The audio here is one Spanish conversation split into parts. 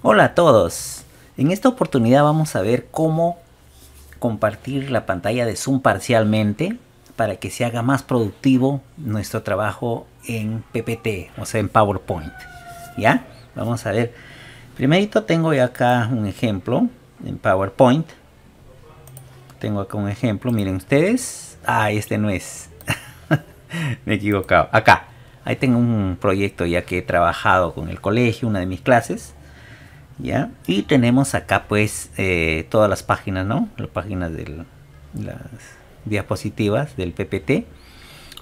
Hola a todos. En esta oportunidad vamos a ver cómo compartir la pantalla de Zoom parcialmente para que se haga más productivo nuestro trabajo en PPT, o sea, en PowerPoint. ¿Ya? Vamos a ver. Primerito tengo ya acá un ejemplo en PowerPoint. Tengo acá un ejemplo, miren ustedes. Ah, este no es. Me he equivocado. Acá. Ahí tengo un proyecto ya que he trabajado con el colegio, una de mis clases y tenemos acá pues eh, todas las páginas, ¿no? Las páginas de las diapositivas del PPT.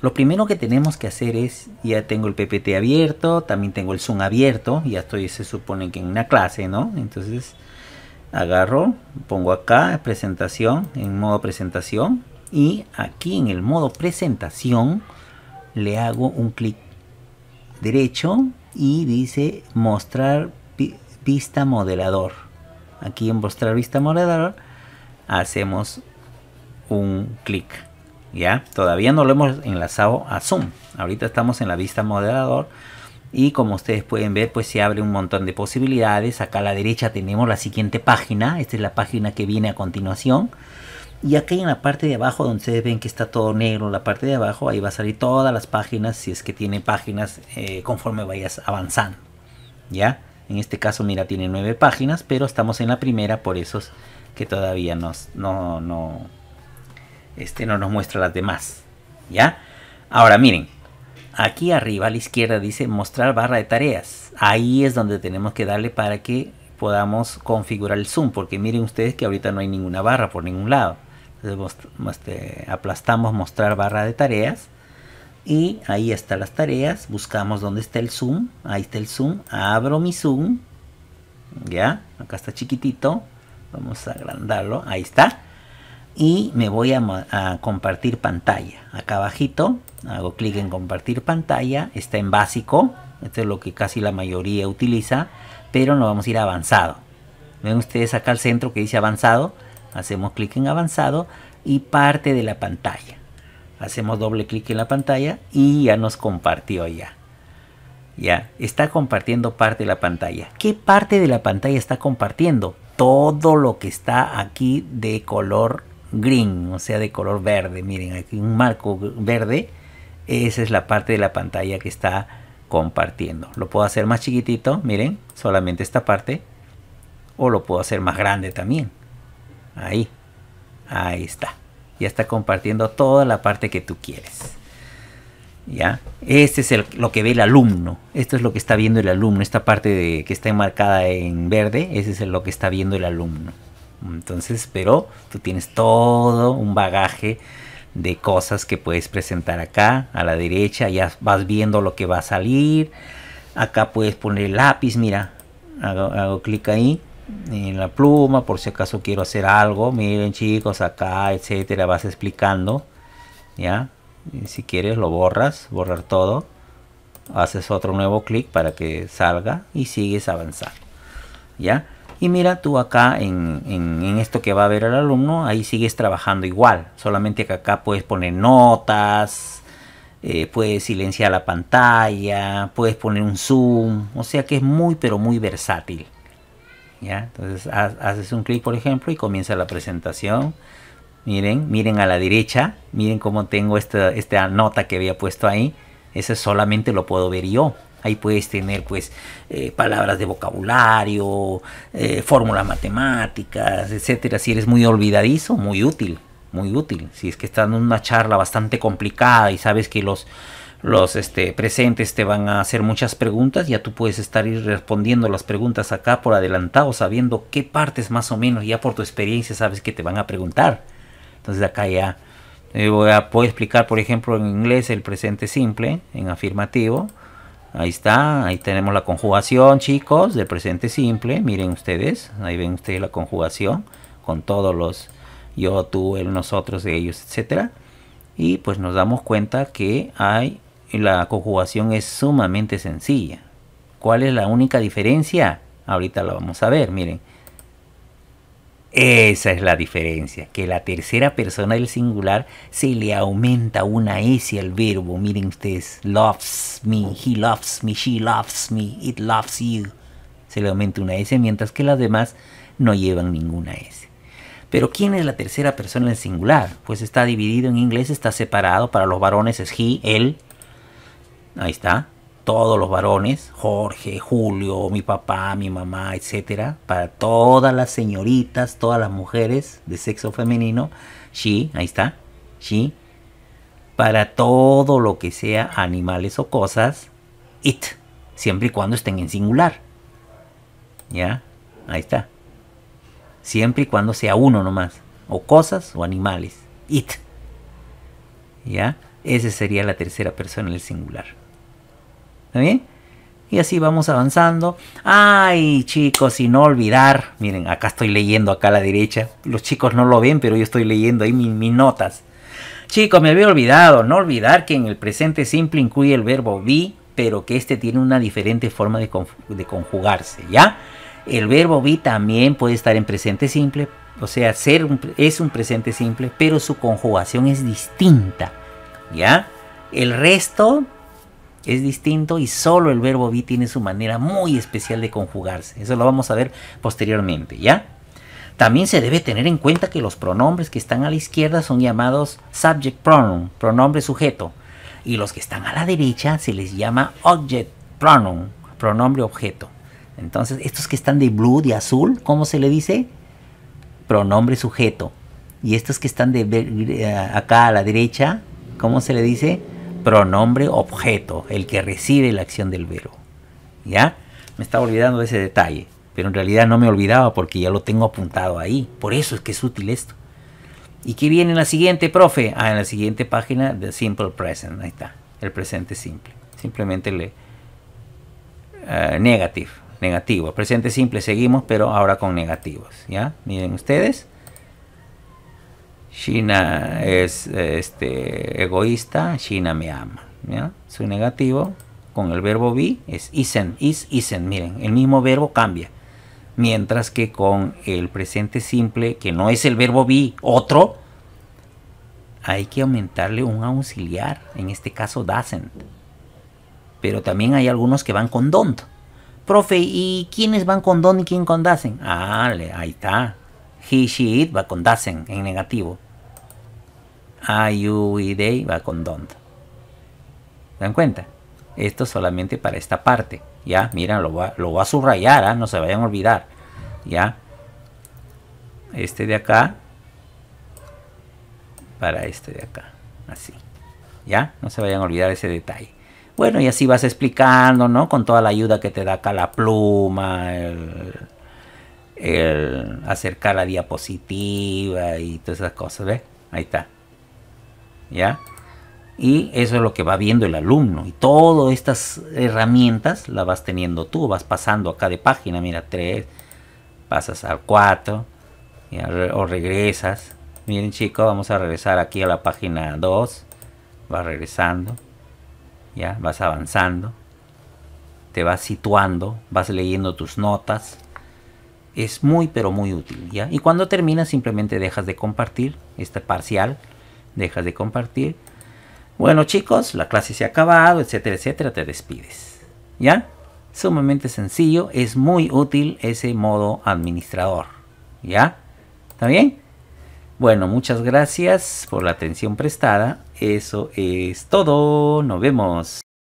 Lo primero que tenemos que hacer es, ya tengo el PPT abierto, también tengo el Zoom abierto, ya estoy, se supone que en una clase, ¿no? Entonces agarro, pongo acá presentación, en modo presentación, y aquí en el modo presentación le hago un clic derecho y dice mostrar vista modelador. Aquí en vuestra vista modelador hacemos un clic. ¿Ya? Todavía no lo hemos enlazado a Zoom. Ahorita estamos en la vista modelador y como ustedes pueden ver pues se abre un montón de posibilidades. Acá a la derecha tenemos la siguiente página. Esta es la página que viene a continuación. Y aquí en la parte de abajo, donde ustedes ven que está todo negro, la parte de abajo, ahí va a salir todas las páginas, si es que tiene páginas eh, conforme vayas avanzando. ¿Ya? En este caso, mira, tiene nueve páginas, pero estamos en la primera, por eso es que todavía nos, no, no, este, no nos muestra las demás. ¿Ya? Ahora miren, aquí arriba a la izquierda dice mostrar barra de tareas. Ahí es donde tenemos que darle para que podamos configurar el zoom, porque miren ustedes que ahorita no hay ninguna barra por ningún lado. Entonces este, aplastamos mostrar barra de tareas y ahí están las tareas, buscamos dónde está el zoom, ahí está el zoom, abro mi zoom, ya, acá está chiquitito, vamos a agrandarlo, ahí está, y me voy a, compartir pantalla, acá abajito, hago clic en compartir pantalla, está en básico, esto es lo que casi la mayoría utiliza, pero nos vamos a ir a avanzado, ven ustedes acá al centro que dice avanzado, hacemos clic en avanzado y parte de la pantalla, hacemos doble clic en la pantalla y ya nos compartió ya. Ya, está compartiendo parte de la pantalla. ¿Qué parte de la pantalla está compartiendo? Todo lo que está aquí de color green, o sea, de color verde. Miren, aquí un marco verde. Esa es la parte de la pantalla que está compartiendo. Lo puedo hacer más chiquitito, miren, solamente esta parte. O lo puedo hacer más grande también. Ahí, ahí está ya está compartiendo toda la parte que tú quieres. ¿Ya? Este es lo que ve el alumno. Esto es lo que está viendo el alumno. Esta parte de, que está enmarcada en verde, ese es lo que está viendo el alumno. Entonces, pero tú tienes todo un bagaje de cosas que puedes presentar acá. A la derecha ya vas viendo lo que va a salir. Acá puedes poner lápiz, mira. hago clic ahí en la pluma por si acaso quiero hacer algo miren chicos acá etcétera vas explicando ya si quieres lo borras borrar todo haces otro nuevo clic para que salga y sigues avanzando ya y mira tú acá en, en, esto que va a ver el alumno ahí sigues trabajando igual solamente que acá puedes poner notas eh, puedes silenciar la pantalla puedes poner un zoom o sea que es muy pero muy versátil entonces haces un clic, por ejemplo, y comienza la presentación. Miren, miren a la derecha, miren cómo tengo esta, esta nota que había puesto ahí. Ese solamente lo puedo ver yo. Ahí puedes tener pues eh, palabras de vocabulario, Fórmula eh, fórmulas matemáticas, etcétera. Si eres muy olvidadizo, muy útil, muy útil. Si es que estás en una charla bastante complicada y sabes que los los este, presentes te van a hacer muchas preguntas, ya tú puedes estar ir respondiendo las preguntas acá por adelantado, sabiendo qué partes más o menos ya por tu experiencia sabes que te van a preguntar. Entonces acá ya eh, voy a, puedo explicar, por ejemplo, en inglés el presente simple, en afirmativo. Ahí está, ahí tenemos la conjugación, chicos, del presente simple. Miren ustedes, ahí ven ustedes la conjugación con todos los yo, tú, él, nosotros, ellos, etcétera. Y pues nos damos cuenta que hay la conjugación es sumamente sencilla. ¿Cuál es la única diferencia? Ahorita lo vamos a ver, miren. Esa es la diferencia, que la tercera persona del singular se le aumenta una S al verbo. Miren ustedes, loves me, he loves me, she loves me, it loves you. Se le aumenta una S, mientras que las demás no llevan ninguna S. Pero ¿quién es la tercera persona del singular? Pues está dividido en inglés, está separado. Para los varones es he, él, Ahí está. Todos los varones, Jorge, Julio, mi papá, mi mamá, etcétera, para todas las señoritas, todas las mujeres de sexo femenino, she, ahí está, she, para todo lo que sea animales o cosas, it, siempre y cuando estén en singular. ¿Ya? Ahí está. Siempre y cuando sea uno nomás, o cosas o animales, it. ¿Ya? Esa sería la tercera persona en el singular bien? Y así vamos avanzando. Ay, chicos, Y no olvidar. Miren, acá estoy leyendo acá a la derecha. Los chicos no lo ven, pero yo estoy leyendo ahí mis, notas. Chicos, me había olvidado. No olvidar que en el presente simple incluye el verbo vi, pero que este tiene una diferente forma de, conjugarse, ¿ya? El verbo vi también puede estar en presente simple. O sea, ser es un presente simple, pero su conjugación es distinta, ¿ya? El resto es distinto y solo el verbo be tiene su manera muy especial de conjugarse. Eso lo vamos a ver posteriormente, ¿ya? También se debe tener en cuenta que los pronombres que están a la izquierda son llamados subject pronoun, pronombre sujeto, y los que están a la derecha se les llama object pronoun, pronombre objeto. Entonces, estos que están de blue, de azul, ¿cómo se le dice? Pronombre sujeto. Y estos que están de eh, acá a la derecha, ¿cómo se le dice? pronombre objeto, el que recibe la acción del verbo. ¿Ya? Me estaba olvidando de ese detalle, pero en realidad no me olvidaba porque ya lo tengo apuntado ahí. Por eso es que es útil esto. ¿Y qué viene en la siguiente, profe? Ah, en la siguiente página de Simple Present. Ahí está, el presente simple. Simplemente le... Eh, negative, negativo. Presente simple seguimos, pero ahora con negativos. ¿Ya? Miren ustedes. China es este, egoísta, China me ama. Su negativo con el verbo be es isen, is, isen. Miren, el mismo verbo cambia. Mientras que con el presente simple, que no es el verbo be, otro, hay que aumentarle un auxiliar, en este caso doesn't. Pero también hay algunos que van con don't. Profe, ¿y quiénes van con don y quién con doesn't? Ah, ahí está. He, she, it va con doesn't en negativo. I, va con don't. ¿Dan cuenta? Esto solamente para esta parte. Ya, mira, lo va, a subrayar, ¿ah? no se vayan a olvidar. Ya. Este de acá. Para este de acá. Así. Ya, no se vayan a olvidar ese detalle. Bueno, y así vas explicando, ¿no? Con toda la ayuda que te da acá la pluma, el, el acercar la diapositiva y todas esas cosas, ¿ves? Ahí está. ¿ya? Y eso es lo que va viendo el alumno. Y todas estas herramientas las vas teniendo tú, vas pasando acá de página, mira, 3, pasas al 4, o regresas. Miren chicos, vamos a regresar aquí a la página 2, vas regresando, ya, vas avanzando, te vas situando, vas leyendo tus notas, es muy pero muy útil ya y cuando terminas simplemente dejas de compartir este parcial dejas de compartir. Bueno chicos, la clase se ha acabado, etcétera, etcétera, te despides. ¿Ya? Sumamente sencillo, es muy útil ese modo administrador. ¿Ya? ¿Está bien? Bueno, muchas gracias por la atención prestada. Eso es todo. Nos vemos.